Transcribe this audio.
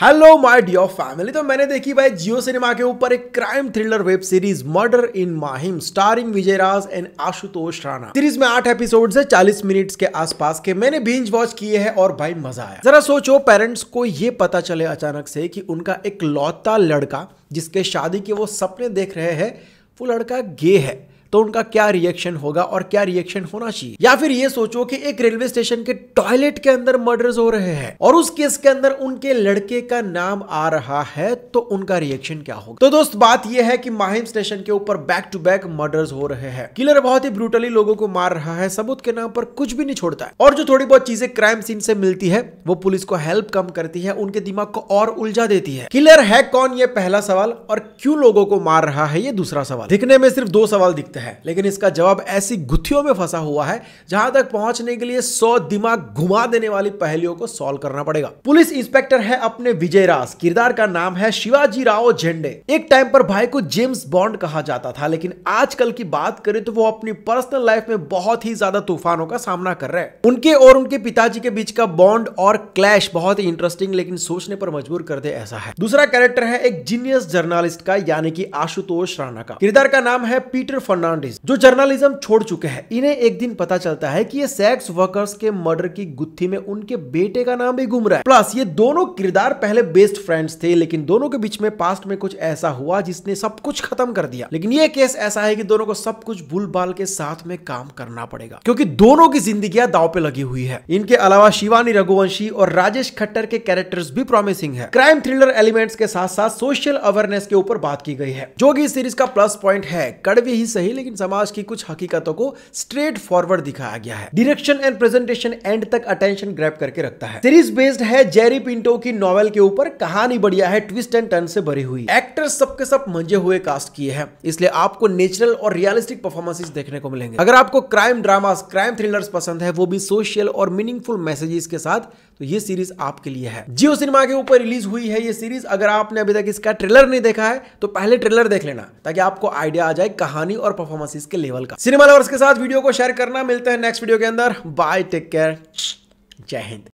hello my dear family तो मैंने देखी भाई जियो सिनेमा के ऊपर एक crime thriller web series murder in Mahim starring Vijay Raaz and Ashutosh Rana series में आठ एपिसोड है चालीस मिनट्स के आसपास के मैंने बींज वॉच किए हैं और भाई मजा आया जरा सोचो पेरेंट्स को ये पता चले अचानक से कि उनका एक लौता लड़का जिसके शादी के वो सपने देख रहे हैं वो लड़का गे है तो उनका क्या रिएक्शन होगा और क्या रिएक्शन होना चाहिए या फिर ये सोचो कि एक रेलवे स्टेशन के टॉयलेट के अंदर मर्डर्स हो रहे हैं और उस केस के अंदर उनके लड़के का नाम आ रहा है तो उनका रिएक्शन क्या होगा तो दोस्त बात यह है कि माहिम स्टेशन के ऊपर बैक टू बैक मर्डर्स हो रहे हैं किलर बहुत ही ब्रूटली लोगों को मार रहा है सबूत के नाम पर कुछ भी नहीं छोड़ता है और जो थोड़ी बहुत चीजें क्राइम सीन से मिलती है वो पुलिस को हेल्प कम करती है उनके दिमाग को और उलझा देती है किलर है कौन ये पहला सवाल और क्यों लोगों को मार रहा है ये दूसरा सवाल दिखने में सिर्फ दो सवाल दिखते हैं है लेकिन इसका जवाब ऐसी गुत्थियों में फंसा हुआ है जहां तक पहुंचने के लिए सौ दिमाग घुमा देने वाली पहलियों को सॉल्व करना पड़ेगा पुलिस इंस्पेक्टर है अपने विजय राज किरदार का नाम है शिवाजी राव झेंडे एक टाइम पर भाई को जेम्स बॉन्ड कहा जाता था लेकिन आजकल की बात करें तो वो अपनी पर्सनल लाइफ में बहुत ही ज्यादा तूफानों का सामना कर रहे हैं उनके और उनके पिताजी के बीच का बॉन्ड और क्लैश बहुत ही इंटरेस्टिंग लेकिन सोचने पर मजबूर कर दे ऐसा है दूसरा कैरेक्टर है एक जीनियस जर्नलिस्ट का यानी कि आशुतोष राणा का किरदार का नाम है पीटर फर्नांड फर्नांडिस जो जर्नलिज्म छोड़ चुके हैं इन्हें एक दिन पता चलता है कि ये सेक्स वर्कर्स के मर्डर की गुत्थी में उनके बेटे का नाम भी घूम रहा है प्लस ये दोनों किरदार पहले बेस्ट फ्रेंड्स थे लेकिन दोनों के बीच में पास्ट में कुछ ऐसा हुआ जिसने सब कुछ खत्म कर दिया लेकिन ये केस ऐसा है कि दोनों को सब कुछ भूल बाल के साथ में काम करना पड़ेगा क्योंकि दोनों की जिंदगियां दाव पे लगी हुई है इनके अलावा शिवानी रघुवंशी और राजेश खट्टर के कैरेक्टर्स भी प्रॉमिसिंग है क्राइम थ्रिलर एलिमेंट्स के साथ साथ सोशल अवेयरनेस के ऊपर बात की गई है जो कि सीरीज का प्लस पॉइंट है कड़वी ही सही लेकिन समाज की कुछ हकीकतों को स्ट्रेट फॉरवर्ड दिखाया गया है डिरेक्शन एंड प्रेजेंटेशन एंड तक अटेंशन ग्रैप करके रखता है सीरीज बेस्ड है जेरी पिंटो की नॉवेल के ऊपर कहानी बढ़िया है ट्विस्ट एंड टर्न से भरी हुई एक्टर्स सबके सब मंजे हुए कास्ट किए हैं इसलिए आपको नेचुरल और रियलिस्टिक परफॉर्मेंसेज देखने को मिलेंगे अगर आपको क्राइम ड्रामा क्राइम थ्रिलर्स पसंद है वो भी सोशल और मीनिंगफुल मैसेजेस के साथ तो ये सीरीज आपके लिए है जियो सिनेमा के ऊपर रिलीज हुई है ये सीरीज अगर आपने अभी तक इसका ट्रेलर नहीं देखा है तो पहले ट्रेलर देख लेना ताकि आपको आइडिया आ जाए कहानी और परफॉर्मेंस के लेवल का सिनेमा लवर्स के साथ वीडियो को शेयर करना मिलते हैं नेक्स्ट वीडियो के अंदर बाय टेक केयर जय हिंद